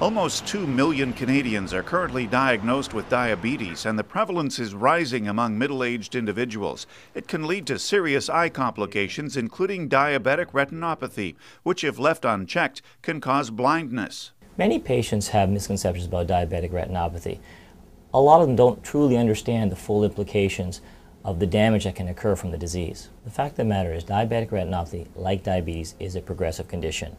Almost 2 million Canadians are currently diagnosed with diabetes, and the prevalence is rising among middle aged individuals. It can lead to serious eye complications, including diabetic retinopathy, which, if left unchecked, can cause blindness. Many patients have misconceptions about diabetic retinopathy. A lot of them don't truly understand the full implications of the damage that can occur from the disease. The fact of the matter is, diabetic retinopathy, like diabetes, is a progressive condition.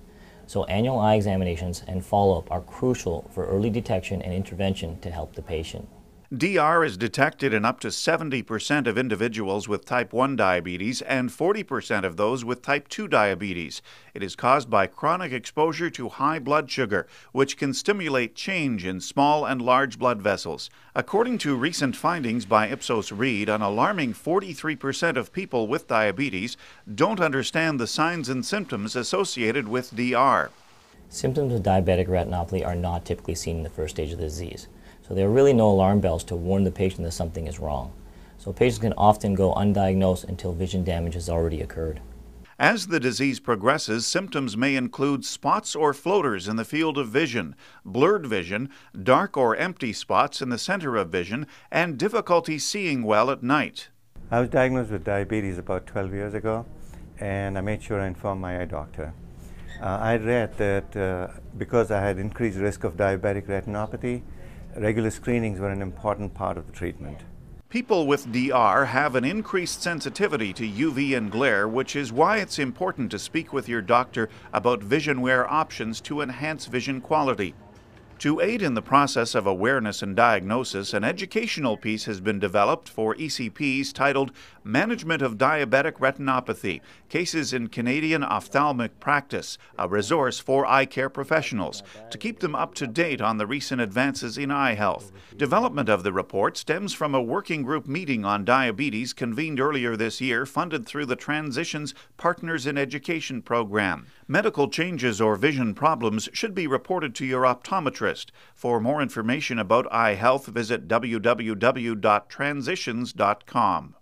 So annual eye examinations and follow-up are crucial for early detection and intervention to help the patient. DR is detected in up to 70% of individuals with type 1 diabetes and 40% of those with type 2 diabetes. It is caused by chronic exposure to high blood sugar, which can stimulate change in small and large blood vessels. According to recent findings by Ipsos Reid, an alarming 43% of people with diabetes don't understand the signs and symptoms associated with DR. Symptoms of diabetic retinopathy are not typically seen in the first stage of the disease. So there are really no alarm bells to warn the patient that something is wrong. So patients can often go undiagnosed until vision damage has already occurred. As the disease progresses, symptoms may include spots or floaters in the field of vision, blurred vision, dark or empty spots in the center of vision, and difficulty seeing well at night. I was diagnosed with diabetes about 12 years ago, and I made sure I informed my eye doctor. Uh, I read that uh, because I had increased risk of diabetic retinopathy, regular screenings were an important part of the treatment. People with DR have an increased sensitivity to UV and glare, which is why it's important to speak with your doctor about vision wear options to enhance vision quality. To aid in the process of awareness and diagnosis, an educational piece has been developed for ECPs titled Management of Diabetic Retinopathy Cases in Canadian Ophthalmic Practice, a resource for eye care professionals, to keep them up to date on the recent advances in eye health. Development of the report stems from a working group meeting on diabetes convened earlier this year, funded through the Transitions Partners in Education program. Medical changes or vision problems should be reported to your optometrist for more information about eye health, visit www.transitions.com.